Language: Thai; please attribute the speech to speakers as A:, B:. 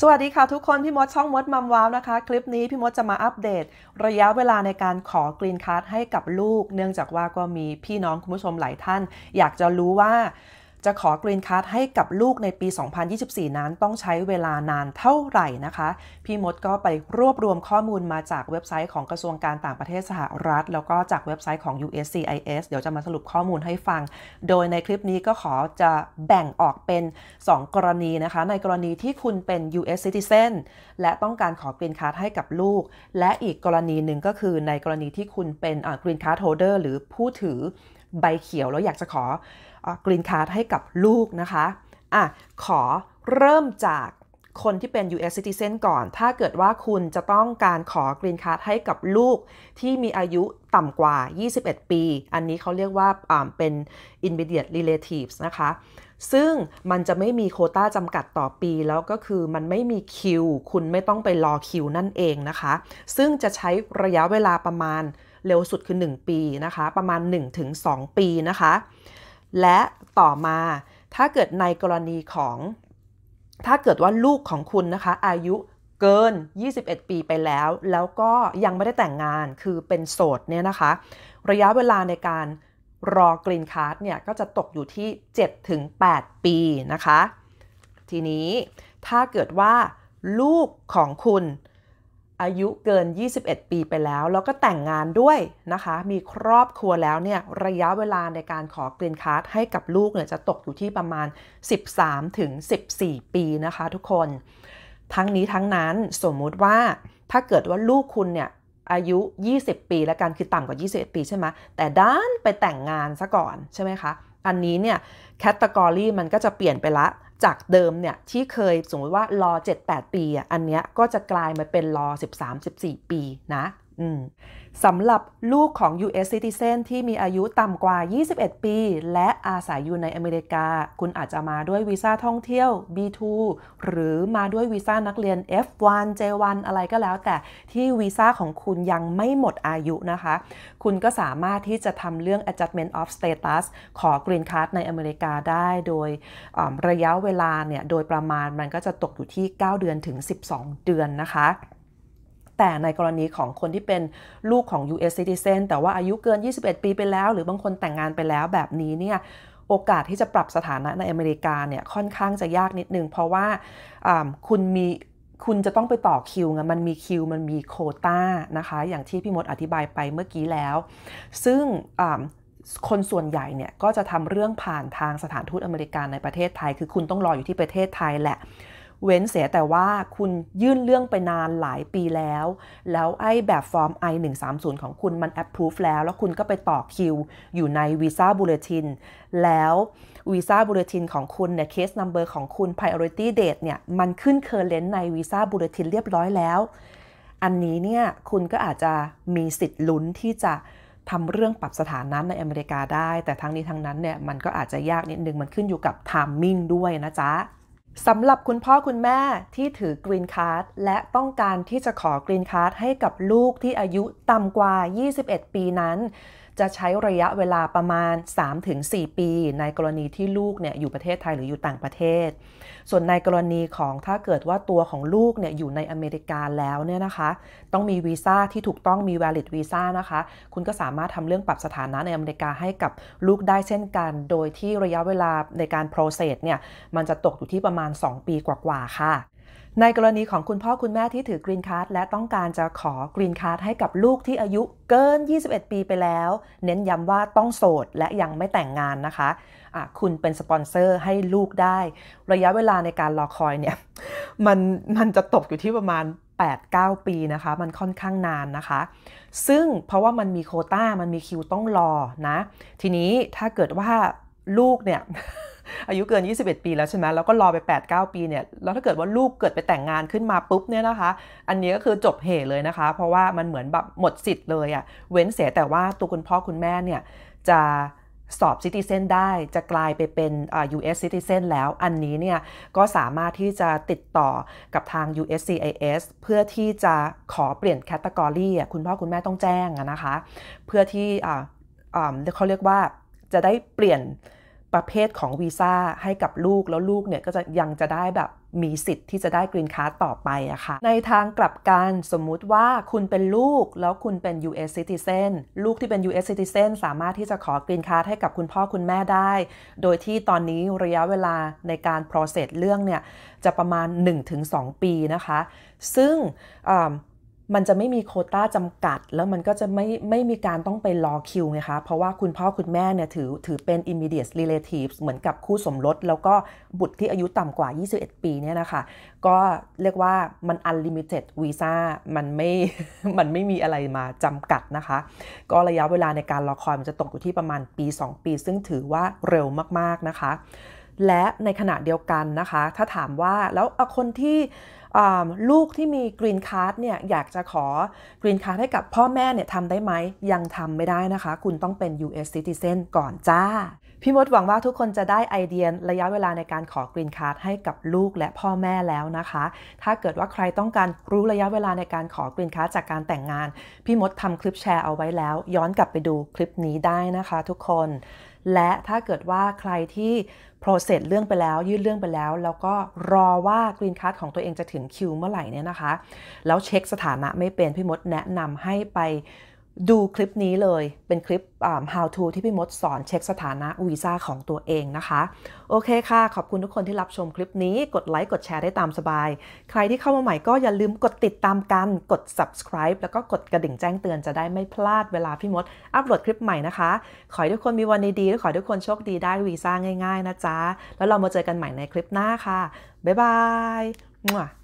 A: สวัสดีค่ะทุกคน พี่มดช่องมดมัมว้าวนะคะ คลิปนี้พี่มดจะมาอัปเดตระยะเวลาในการขอกรีนคัทให้กับลูก เนื่องจากว่าก็มีพี่น้องคุณผู้ชมหลายท่าน อยากจะรู้ว่าจะขอกรีนคัดให้กับลูกในปี 2024 นั้นต้องใช้เวลานานเท่าไหร่นะคะ พี่มดก็ไปรวบรวมข้อมูลมาจากเว็บไซต์ของกระทรวงการต่างประเทศสหรัฐ แล้วก็จากเว็บไซต์ของ USCIS เดี๋ยวจะมาสรุปข้อมูลให้ฟัง โดยในคลิปนี้ก็ขอจะแบ่งออกเป็น 2 กรณีนะคะ ในกรณีที่คุณเป็น US citizen และต้องการขอกรีนคัดให้กับลูก และอีกกรณีหนึ่งก็คือในกรณีที่คุณเป็นกรีนคัดโฮเดอร์หรือผู้ถือใบเขียวแล้วอยากจะขอกรีนคาร์ดให้กับลูกนะคะ อ่ะ ขอเริ่มจากคนที่เป็น US citizen ก่อน ถ้าเกิดว่าคุณจะต้องการขอกรีนคาร์ดให้กับลูกที่มีอายุต่ำกว่า 21 ปี อันนี้เขาเรียกว่าเป็น immediate relatives นะคะ ซึ่งมันจะไม่มีโคต้าจำกัดต่อปีแล้วก็คือมันไม่มีคิว คุณไม่ต้องไปรอคิวนั่นเองนะคะ ซึ่งจะใช้ระยะเวลาประมาณเร็วสุดคือ 1 ปีนะคะประมาณ 1-2 ปีนะคะและต่อมาถ้าเกิดในกรณีของ ถ้าเกิดว่าลูกของคุณนะคะอายุเกิน 21 ปีไปแล้ว แล้วก็ยังไม่ได้แต่งงานคือเป็นโสดเนี่ยนะคะระยะเวลาในการรอกรีนคาร์ดเนี่ยก็จะตกอยู่ที่ 7-8 ปีนะคะทีนี้ถ้าเกิดว่าลูกของคุณอายุเกิน 21 ปีไปแล้ว แล้วก็แต่งงานด้วยนะคะ มีครอบครัวแล้วเนี่ย ระยะเวลาในการขอกรีนคาร์ดให้กับลูกเนี่ยจะตกอยู่ที่ประมาณ 13 ถึง 14 ปีนะคะทุกคน ทั้งนี้ทั้งนั้น สมมุติว่าถ้าเกิดว่าลูกคุณเนี่ยอายุ 20 ปีแล้วกัน คือต่ำกว่า 21 ปีใช่ไหม แต่ด้านไปแต่งงานซะก่อน ใช่ไหมคะ อันนี้เนี่ยแคตตากรีมันก็จะเปลี่ยนไปละจากเดิมเนี่ย ที่เคยสมมติว่ารอ 7-8 ปีอันเนี้ยก็จะกลายมาเป็นรอ 13-14 ปีนะสำหรับลูกของ U.S. citizen ที่มีอายุต่ำกว่า 21 ปี และอาศัยอยู่ในอเมริกา คุณอาจจะมาด้วยวีซ่าท่องเที่ยว B2 หรือมาด้วยวีซ่านักเรียน F1 J1 อะไรก็แล้ว แต่ที่วีซ่าของคุณยังไม่หมดอายุนะคะ คุณก็สามารถที่จะทำเรื่อง adjustment of status ขอ green card ในอเมริกาได้โดยระยะเวลาเนี่ยโดยประมาณมันก็จะตกอยู่ที่ 9 เดือนถึง 12 เดือนนะคะแต่ในกรณีของคนที่เป็นลูกของ US citizen แต่ว่าอายุเกิน 21 ปีไปแล้ว หรือบางคนแต่งงานไปแล้วแบบนี้เนี่ยโอกาสที่จะปรับสถานะในอเมริกาเนี่ยค่อนข้างจะยากนิดนึง เพราะว่าคุณมีคุณจะต้องไปต่อคิวไงมันมีคิว มันมีโคต้านะคะอย่างที่พี่มดอธิบายไปเมื่อกี้แล้ว ซึ่งคนส่วนใหญ่เนี่ยก็จะทำเรื่องผ่านทางสถานทูตอเมริกาในประเทศไทย คือคุณต้องรออยู่ที่ประเทศไทยแหละเว้นเสียแต่ว่าคุณยื่นเรื่องไปนานหลายปีแล้ว แล้วไอ้แบบฟอร์ม I-130 ของคุณมัน approve แล้ว แล้วคุณก็ไปต่อคิว อยู่ในวีซ่าบูเลติน แล้ววีซ่าบูเลตินของคุณเนี่ยเคสนัมเบอร์ของคุณ priority date เนี่ยมันขึ้นเคอร์เลนในวีซ่าบูเลตินเรียบร้อยแล้ว อันนี้เนี่ยคุณก็อาจจะมีสิทธิ์ลุ้นที่จะทำเรื่องปรับสถานะในอเมริกาได้ แต่ทั้งนี้ทั้งนั้นเนี่ยมันก็อาจจะยากนิดนึง มันขึ้นอยู่กับไทมิ่งด้วยนะจ๊ะสำหรับคุณพ่อคุณแม่ที่ถือกรีนคาร์ดและต้องการที่จะขอกรีนคาร์ดให้กับลูกที่อายุต่ำกว่า 21 ปีนั้นจะใช้ระยะเวลาประมาณ3-4ปีในกรณีที่ลูกเนี่ยอยู่ประเทศไทยหรืออยู่ต่างประเทศ ส่วนในกรณีของถ้าเกิดว่าตัวของลูกเนี่ยอยู่ในอเมริกาแล้วเนี่ยนะคะ ต้องมีวีซ่าที่ถูกต้องมี valid ีซ่านะคะ คุณก็สามารถทำเรื่องปรับสถานะในอเมริกาให้กับลูกได้เช่นกัน โดยที่ระยะเวลาในการ process เนี่ยมันจะตกอยู่ที่ประมาณ 2 ปีกว่าๆค่ะในกรณีของคุณพ่อคุณแม่ที่ถือกรีนการ์ดและต้องการจะขอกรีนการ์ดให้กับลูกที่อายุเกิน 21 ปีไปแล้ว เน้นย้ำว่าต้องโสดและยังไม่แต่งงานนะคะะคุณเป็นสปอนเซอร์ให้ลูกได้ ระยะเวลาในการรอคอยเนี่ย มันมันจะตกอยู่ที่ประมาณ 8-9 ปีนะคะ มันค่อนข้างนานนะคะ ซึ่งเพราะว่ามันมีโคตา้า มันมีคิวต้องรอนะ ทีนี้ถ้าเกิดว่าลูกเนี่ยอายุเกิน 21 ปีแล้วใช่ไหม แล้วก็รอไป 8-9 ปีเนี่ย แล้วถ้าเกิดว่าลูกเกิดไปแต่งงานขึ้นมาปุ๊บเนี่ยนะคะ อันนี้ก็คือจบเหตุเลยนะคะ เพราะว่ามันเหมือนแบบหมดสิทธิ์เลยอะ่ะเว้นเสียแต่ว่าตัวคุณพ่อคุณแม่เนี่ย จะสอบซิติเซนได้ จะกลายไปเป็น U.S. citizen แล้ว อันนี้เนี่ย ก็สามารถที่จะติดต่อกับทาง USCIS เพื่อที่จะขอเปลี่ยนแคตตากรีคุณพ่อคุณแม่ต้องแจ้งนะคะ เพื่อที่เขาเรียกว่าจะได้เปลี่ยนประเภทของวีซ่าให้กับลูกแล้วลูกเนี่ยก็จะยังจะได้แบบมีสิทธิ์ที่จะได้กรีนคาร์ดต่อไปอะคะ่ะในทางกลับกันสมมุติว่าคุณเป็นลูกแล้วคุณเป็น US citizen ลูกที่เป็น US citizen สามารถที่จะขอกรีนคาร์ดให้กับคุณพ่อคุณแม่ได้ โดยที่ตอนนี้ระยะเวลาในการ process เรื่องเนี่ยจะประมาณ 1-2 ปีนะคะ ซึ่งมันจะไม่มีโคต้าจำกัดแล้วมันก็จะไม่ไม่มีการต้องไปรอคิวไงคะเพราะว่าคุณพ่อคุณแม่เนี่ยถือถือเป็น immediate relatives เหมือนกับคู่สมรสแล้วก็บุตรที่อายุต่ำกว่า 21 ปีเนี่ยนะคะ ก็เรียกว่ามัน unlimited visa มันไม่ มันไม่มีอะไรมาจำกัดนะคะ ก็ระยะเวลาในการรอคอยมันจะตกอยู่ที่ประมาณปี 2 ปี ซึ่งถือว่าเร็วมากๆนะคะและในขณะเดียวกันนะคะ ถ้าถามว่า แล้วคนที่ลูกที่มีกรีนคัทเนี่ย อยากจะขอกรีนคัทให้กับพ่อแม่เนี่ยทำได้ไหม ยังทำไม่ได้นะคะ คุณต้องเป็น US citizen ก่อนจ้าพี่มดหวังว่าทุกคนจะได้ไอเดียระยะเวลาในการขอกรีนคาร์ดให้กับลูกและพ่อแม่แล้วนะคะ ถ้าเกิดว่าใครต้องการรู้ระยะเวลาในการขอกรีนคาร์ดจากการแต่งงาน พี่มดทำคลิปแชร์เอาไว้แล้วย้อนกลับไปดูคลิปนี้ได้นะคะ ทุกคน และถ้าเกิดว่าใครที่โปรเซสเรื่องไปแล้วยื่นเรื่องไปแล้วแล้วก็รอว่ากรีนคัดของตัวเองจะถึงคิวเมื่อไหร่เนี่ยนะคะ แล้วเช็คสถานะไม่เป็นพี่มดแนะนำให้ไปดูคลิปนี้เลย เป็นคลิป how to ที่พี่มดสอนเช็คสถานะวีซ่าของตัวเองนะคะ โอเคค่ะ ขอบคุณทุกคนที่รับชมคลิปนี้ กดไลค์ กดแชร์ได้ตามสบาย ใครที่เข้ามาใหม่ก็อย่าลืมกดติดตามกัน กด subscribe แล้วก็กดกระดิ่งแจ้งเตือนจะได้ไม่พลาดเวลาพี่มดอัปโหลดคลิปใหม่นะคะ ขอให้ทุกคนมีวันดีๆและขอให้ทุกคนโชคดีได้วีซ่าง่ายๆนะจ๊ะ แล้วเรามาเจอกันใหม่ในคลิปหน้าค่ะ บ๊ายบาย